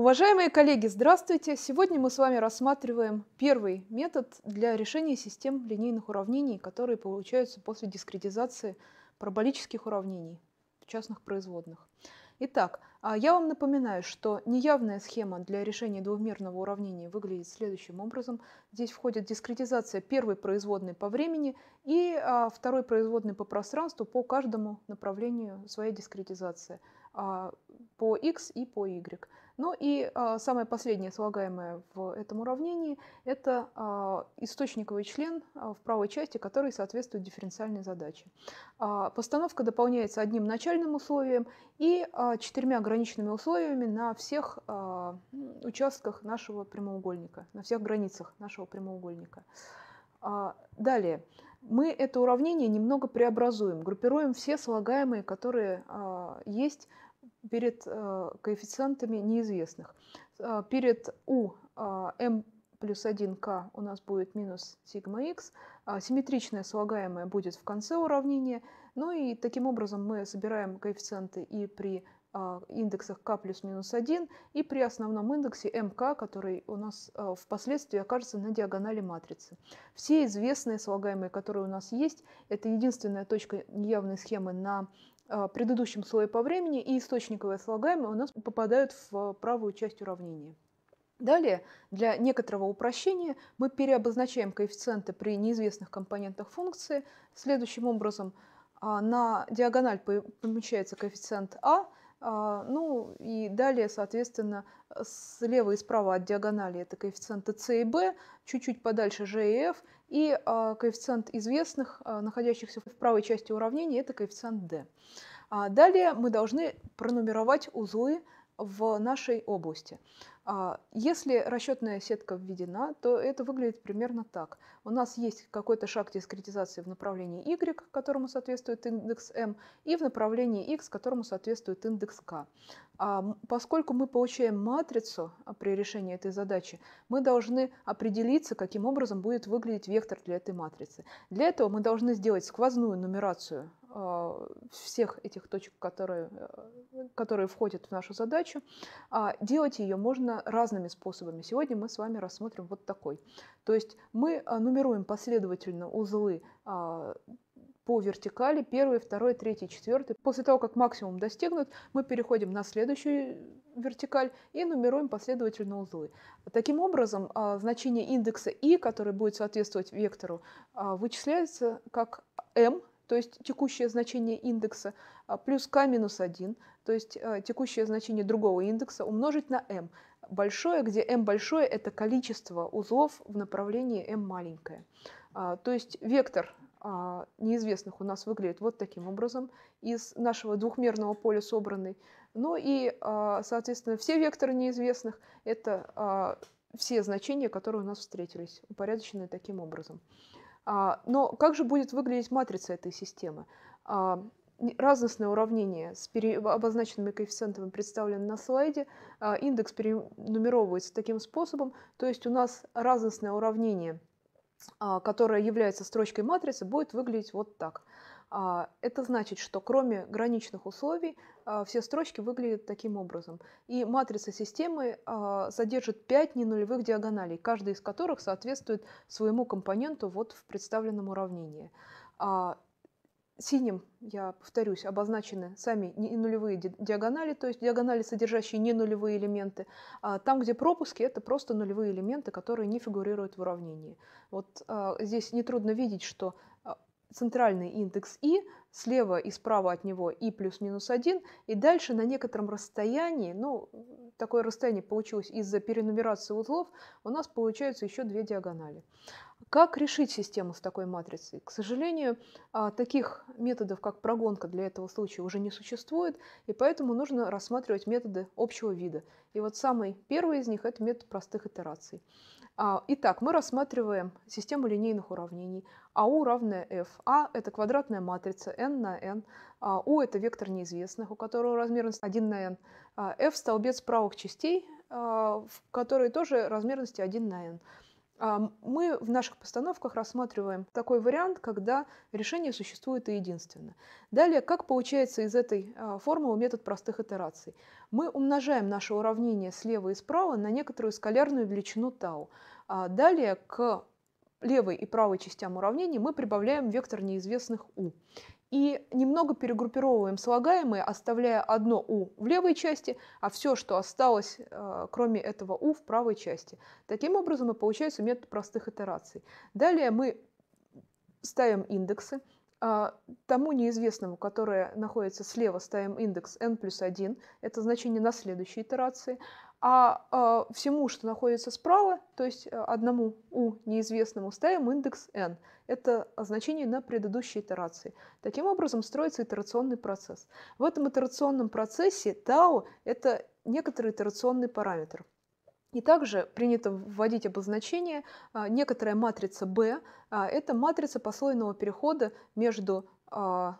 Уважаемые коллеги, здравствуйте! Сегодня мы с вами рассматриваем первый метод для решения систем линейных уравнений, которые получаются после дискретизации параболических уравнений в частных производных. Итак, а, я вам напоминаю, что неявная схема для решения двумерного уравнения выглядит следующим образом. Здесь входит дискретизация первой производной по времени и а, второй производной по пространству по каждому направлению своей дискретизации а, по x и по y. Ну и а, самое последнее слагаемое в этом уравнении – это а, источниковый член а, в правой части, который соответствует дифференциальной задаче. А, постановка дополняется одним начальным условием и а, четырьмя ограниченными условиями на всех а, участках нашего прямоугольника, на всех границах нашего прямоугольника. А, далее мы это уравнение немного преобразуем, группируем все слагаемые, которые а, есть перед э, коэффициентами неизвестных. Э, перед u m э, плюс 1k у нас будет минус сигма x. Симметричное слагаемое будет в конце уравнения. Ну и таким образом мы собираем коэффициенты и при индексах k плюс минус 1 и при основном индексе mk, который у нас впоследствии окажется на диагонали матрицы. Все известные слагаемые, которые у нас есть, это единственная точка неявной схемы на а, предыдущем слое по времени и источниковое слагаемое у нас попадают в правую часть уравнения. Далее, для некоторого упрощения мы переобозначаем коэффициенты при неизвестных компонентах функции следующим образом. А, на диагональ помещается коэффициент а, а, ну и далее, соответственно, слева и справа от диагонали это коэффициенты c и b, чуть-чуть подальше G и F, и а, коэффициент известных, а, находящихся в правой части уравнения, это коэффициент D. Далее мы должны пронумеровать узлы в нашей области. А, если расчетная сетка введена, то это выглядит примерно так. У нас есть какой-то шаг дискретизации в направлении y, которому соответствует индекс m, и в направлении x, которому соответствует индекс k. А, поскольку мы получаем матрицу а, при решении этой задачи, мы должны определиться, каким образом будет выглядеть вектор для этой матрицы. Для этого мы должны сделать сквозную нумерацию а, всех этих точек, которые, э, которые входят в нашу задачу. Делать ее можно разными способами. Сегодня мы с вами рассмотрим вот такой. То есть мы нумеруем последовательно узлы по вертикали, первый, второй, третий, четвертый. После того, как максимум достигнут, мы переходим на следующую вертикаль и нумеруем последовательно узлы. Таким образом, а, значение индекса i, который будет соответствовать вектору, а, вычисляется как m, то есть текущее значение индекса, а, плюс k минус 1, то есть текущее значение другого индекса, умножить на m большое, где m большое – это количество узлов в направлении m маленькое. То есть вектор а, неизвестных у нас выглядит вот таким образом из нашего двухмерного поля собранный. Ну и, а, соответственно, все векторы неизвестных – это а, все значения, которые у нас встретились, упорядоченные таким образом. Но как же будет выглядеть матрица этой системы? Разностное уравнение с обозначенными коэффициентами представлено на слайде. Индекс перенумеровывается таким способом, то есть у нас разностное уравнение – а, которая является строчкой матрицы, будет выглядеть вот так. А, это значит, что кроме граничных условий а, все строчки выглядят таким образом. И матрица системы содержит 5 ненулевых диагоналей, каждая из которых соответствует своему компоненту вот в представленном уравнении. Синим, я повторюсь, обозначены сами не нулевые диагонали, то есть диагонали, содержащие не нулевые элементы. А там, где пропуски, это просто нулевые элементы, которые не фигурируют в уравнении. Вот а, здесь нетрудно видеть, что а, центральный индекс i слева и справа от него i плюс-минус 1, и дальше на некотором расстоянии, ну, такое расстояние получилось из-за перенумерации узлов, у нас получаются еще две диагонали. Как решить систему с такой матрицей? К сожалению, а, таких методов, как прогонка, для этого случая уже не существует, и поэтому нужно рассматривать методы общего вида. И вот самый первый из них – это метод простых итераций. А, итак, мы рассматриваем систему линейных уравнений. АУ равное F. А – это квадратная матрица n на n. А, у – это вектор неизвестных, у которого размерность 1 на n. F – столбец правых частей, в которой тоже размерности 1 на n. А, мы в наших постановках рассматриваем такой вариант, когда решение существует и единственно. Далее, как получается из этой а, формулы метод простых итераций? Мы умножаем наше уравнение слева и справа на некоторую скалярную величину тау. А далее к левой и правой частям уравнения мы прибавляем вектор неизвестных u и немного перегруппировываем слагаемые, оставляя одно «у» в левой части, а все, что осталось, э, кроме этого «у», в правой части. Таким образом и получается метод простых итераций. Далее мы ставим индексы. Э, тому неизвестному, которое находится слева, ставим индекс n плюс 1. Это значение на следующей итерации а э, всему, что находится справа, то есть э, одному u неизвестному ставим индекс n. Это значение на предыдущей итерации. Таким образом строится итерационный процесс. В этом итерационном процессе tau – это некоторый итерационный параметр. И также принято вводить обозначение а, некоторая матрица B. А, это матрица послойного перехода между а,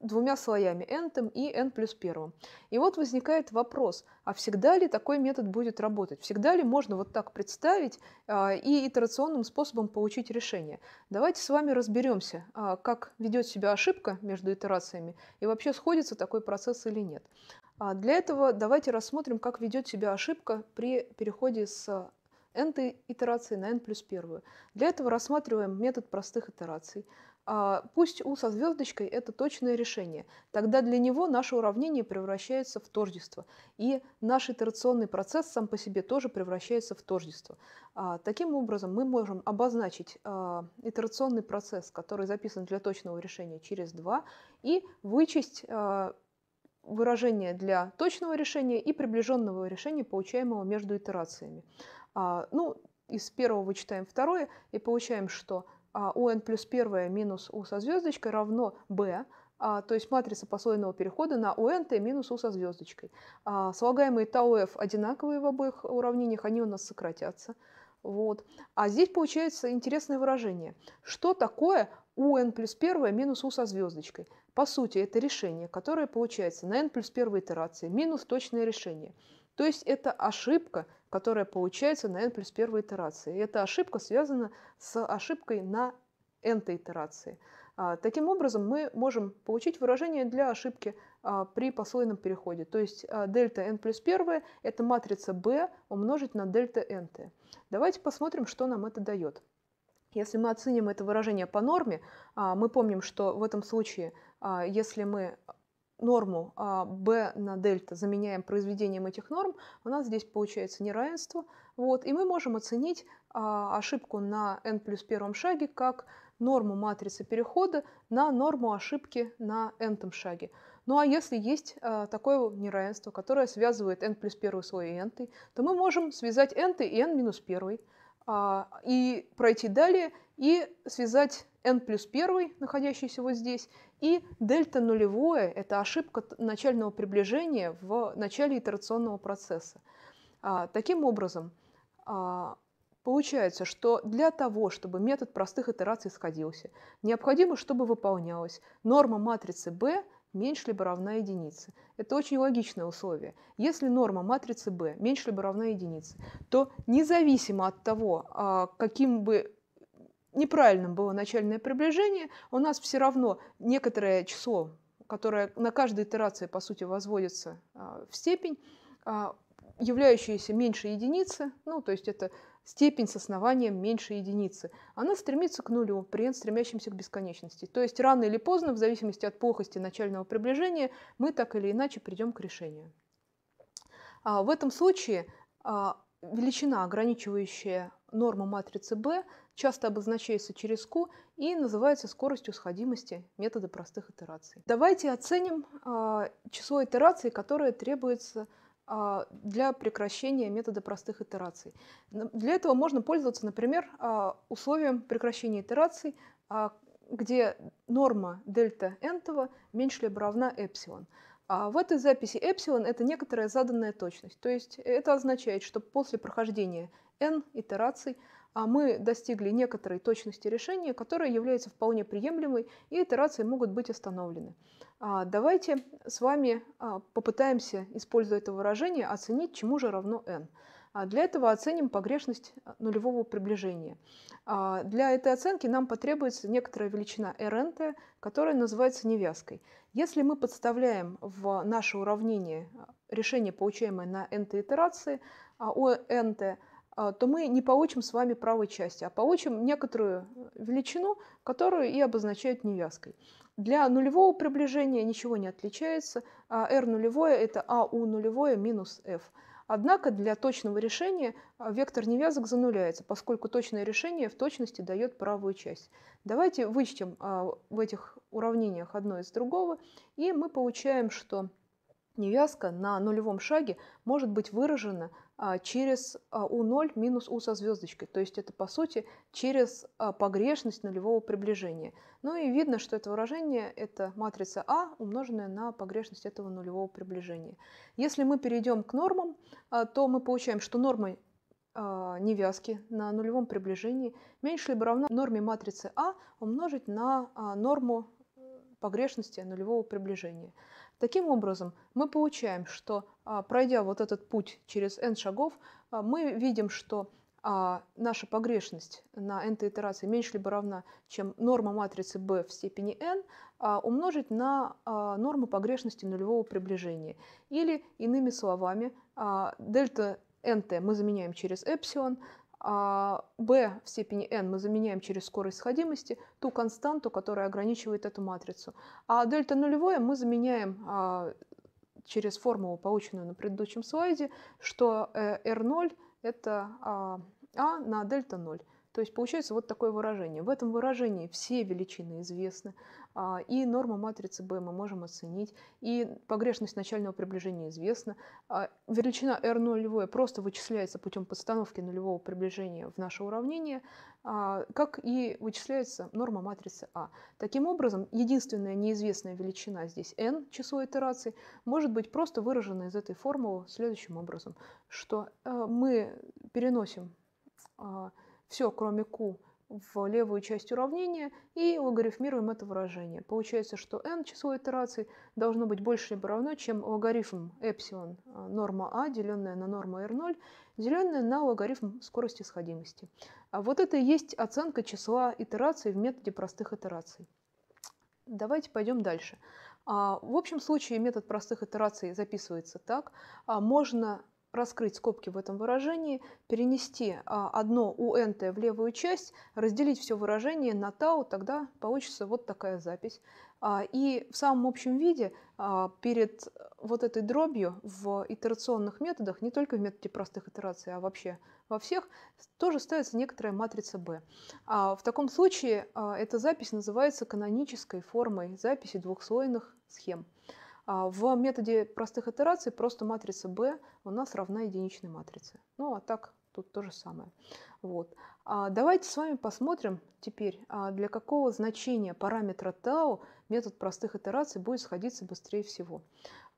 двумя слоями n и n плюс первым. И вот возникает вопрос, а всегда ли такой метод будет работать? Всегда ли можно вот так представить а, и итерационным способом получить решение? Давайте с вами разберемся, а, как ведет себя ошибка между итерациями и вообще сходится такой процесс или нет. Для этого давайте рассмотрим, как ведет себя ошибка при переходе с n итерации на n плюс первую. Для этого рассматриваем метод простых итераций – а, Пусть У со звездочкой – это точное решение. Тогда для него наше уравнение превращается в тождество. И наш итерационный процесс сам по себе тоже превращается в тождество. А, таким образом, мы можем обозначить а, итерационный процесс, который записан для точного решения через 2, и вычесть выражение для точного решения и приближенного решения, получаемого между итерациями. Ну, из первого вычитаем второе и получаем, что а, у un плюс 1 минус у со звездочкой равно b, а, то есть матрица послойного перехода на у unt минус у со звездочкой. А, слагаемые tau f одинаковые в обоих уравнениях, они у нас сократятся. Вот. А здесь получается интересное выражение. Что такое у un плюс 1 минус у со звездочкой? По сути, это решение, которое получается на n плюс 1 итерации минус точное решение – то есть это ошибка, которая получается на n плюс первой итерации. И эта ошибка связана с ошибкой на n-той итерации. А, таким образом, мы можем получить выражение для ошибки а, при послойном переходе. То есть а, дельта n плюс 1 – это матрица b умножить на дельта n. Давайте посмотрим, что нам это дает. Если мы оценим это выражение по норме, мы помним, что в этом случае, если мы норму b а, на дельта заменяем произведением этих норм, у нас здесь получается неравенство. Вот, и мы можем оценить а, ошибку на n плюс первом шаге как норму матрицы перехода на норму ошибки на n-том шаге. Ну а если есть а, такое неравенство, которое связывает n плюс первый слой и n, то мы можем связать n и n минус первый. А, и пройти далее, и связать n плюс 1, находящийся вот здесь, и дельта нулевое – это ошибка начального приближения в начале итерационного процесса. А, таким образом, а, Получается, что для того, чтобы метод простых итераций сходился, необходимо, чтобы выполнялась норма матрицы B меньше либо равна единице. Это очень логичное условие. Если норма матрицы B меньше либо равна единице, то независимо от того, а, каким бы неправильным было начальное приближение, у нас все равно некоторое число, которое на каждой итерации, по сути, возводится а, в степень, а, являющееся меньше единицы, ну, то есть это степень с основанием меньше единицы. Она стремится к нулю, при n стремящемся к бесконечности. То есть рано или поздно, в зависимости от плохости начального приближения, мы так или иначе придем к решению. А в этом случае а, величина, ограничивающая норму матрицы B, часто обозначается через Q и называется скоростью сходимости метода простых итераций. Давайте оценим а, число итераций, которое требуется а, для прекращения метода простых итераций. Для этого можно пользоваться, например, а, условием прекращения итераций, а, где норма дельта n меньше либо равна эпсилон. А в этой записи эпсилон это некоторая заданная точность. То есть это означает, что после прохождения n итераций а, мы достигли некоторой точности решения, которая является вполне приемлемой, и итерации могут быть остановлены. А, давайте с вами а, попытаемся, используя это выражение, оценить, чему же равно n. А для этого оценим погрешность э, нулевого приближения. А для этой оценки нам потребуется некоторая величина RNT, которая называется невязкой. Если мы подставляем в наше уравнение э, решение, получаемое на nth итерации, у а, nth э, то мы не получим с вами правой части, а получим некоторую величину, которую и обозначают невязкой. Для нулевого приближения ничего не отличается. R нулевое – это AU нулевое минус F. Однако для точного решения а, вектор невязок зануляется, поскольку точное решение в точности дает правую часть. Давайте вычтем а, в этих уравнениях одно из другого, и мы получаем, что невязка на нулевом шаге может быть выражена а, через U0 а, минус U со звездочкой. То есть это, по сути, через а, погрешность нулевого приближения. Ну и видно, что это выражение – это матрица А, умноженная на погрешность этого нулевого приближения. Если мы перейдем к нормам, то мы получаем, что нормы невязки на нулевом приближении меньше либо равна норме матрицы А умножить на норму э, погрешности нулевого приближения. Таким образом, мы получаем, что а, пройдя вот этот путь через n шагов, а, мы видим, что а, наша погрешность на n итерации меньше либо равна, чем норма матрицы b в степени n, умножить на норму погрешности нулевого приближения. Или, иными словами, дельта nt мы заменяем через эпсилон, b а, в степени n мы заменяем через скорость сходимости ту константу, которая ограничивает эту матрицу. А дельта нулевое мы заменяем а, через формулу, полученную на предыдущем слайде, что э, r0 это а, а на дельта 0. То есть получается вот такое выражение. В этом выражении все величины известны, а, и норма матрицы B мы можем оценить, и погрешность начального приближения известна. А, величина R нулевое просто вычисляется путем подстановки нулевого приближения в наше уравнение, а, как и вычисляется норма матрицы А. Таким образом, единственная неизвестная величина здесь n, число итераций, может быть просто выражена из этой формулы следующим образом, что э, мы переносим все, кроме Q, в левую часть уравнения и логарифмируем это выражение. Получается, что n число итераций должно быть больше либо равно, чем логарифм эпсилон а, норма а, деленная на норму r0, деленная на логарифм скорости сходимости. А вот это и есть оценка числа итераций в методе простых итераций. Давайте пойдем дальше. А, в общем случае метод простых итераций записывается так. А можно раскрыть скобки в этом выражении, перенести а, одно УНТ в левую часть, разделить все выражение на tau, тогда получится вот такая запись. А, и в самом общем виде а, перед вот этой дробью в итерационных методах, не только в методе простых итераций, а вообще во всех, тоже ставится некоторая матрица B. В таком случае эта запись называется канонической формой записи двухслойных схем. А, в методе простых итераций просто матрица B у нас равна единичной матрице. Ну а так тут то же самое. Вот. А, давайте с вами посмотрим теперь, а, для какого значения параметра tau метод простых итераций будет сходиться быстрее всего.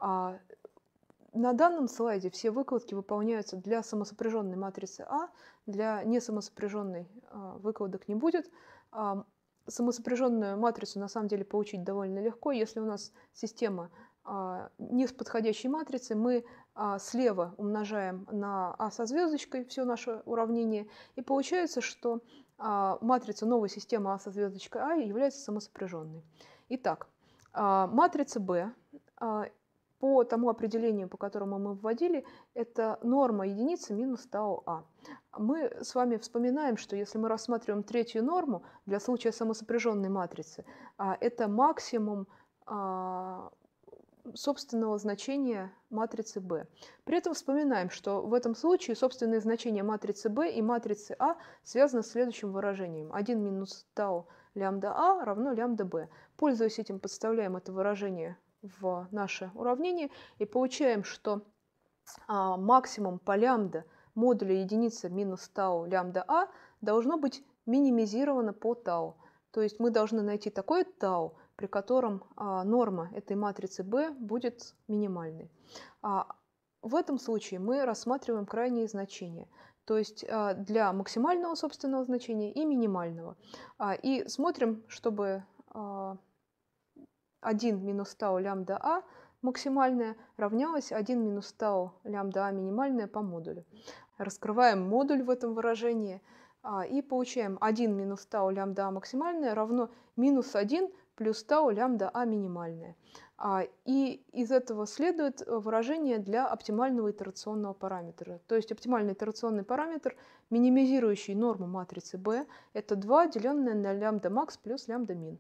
на данном слайде все выкладки выполняются для самосопряженной матрицы А, для несамосопряженной выкладок не будет. Самосопряженную матрицу на самом деле получить довольно легко, если у нас система а, не с подходящей матрицы, мы а, слева умножаем на А со звездочкой все наше уравнение, и получается, что а, матрица новой системы А со звездочкой А является самосопряженной. Итак, матрица B по тому определению, по которому мы вводили, это норма единицы минус тау А. Мы с вами вспоминаем, что если мы рассматриваем третью норму для случая самосопряженной матрицы, это максимум собственного значения матрицы B. При этом вспоминаем, что в этом случае собственные значения матрицы B и матрицы A «А» связаны с следующим выражением. 1 минус tau лямбда A «А» равно лямбда B. Пользуясь этим, подставляем это выражение в наше уравнение и получаем, что а, максимум по лямбда модуля единицы минус tau лямбда A «А» должно быть минимизировано по tau. То есть мы должны найти такое tau при котором а, норма этой матрицы B будет минимальной. А, в этом случае мы рассматриваем крайние значения, то есть а, для максимального собственного значения и минимального. И смотрим, чтобы 1 минус тау лямбда А максимальная равнялась 1 минус тау лямбда А минимальная по модулю. Раскрываем модуль в этом выражении и получаем 1 минус тау лямбда А максимальная равно минус 1 плюс тау лямбда А минимальная. А, и из этого следует э, выражение для оптимального итерационного параметра. То есть оптимальный итерационный параметр, минимизирующий норму матрицы B, это 2, деленное на лямбда макс плюс лямбда мин.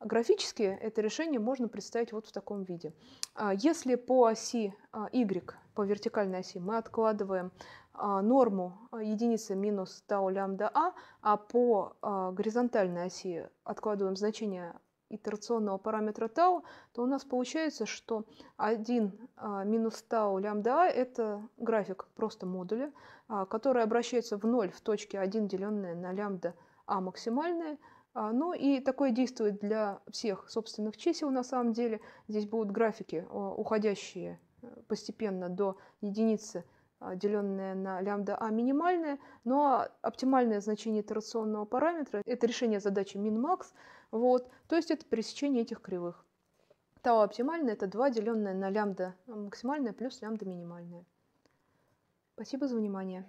Графически это решение можно представить вот в таком виде. А, если по оси а, y, по вертикальной оси, мы откладываем норму единицы минус тау лямбда а, а по горизонтальной оси откладываем значение итерационного параметра tau, то у нас получается, что 1 а, минус tau лямбда а – это график просто модуля, а, который обращается в 0 в точке 1, деленное на лямбда а максимальное. А, ну и такое действует для всех собственных чисел на самом деле. Здесь будут графики, уходящие э, постепенно до единицы деленное на лямбда а минимальное, но ну оптимальное значение итерационного параметра – это решение задачи min-max – вот. То есть это пересечение этих кривых. Тау оптимальное – это 2, деленное на лямбда максимальное плюс лямбда минимальное. Спасибо за внимание.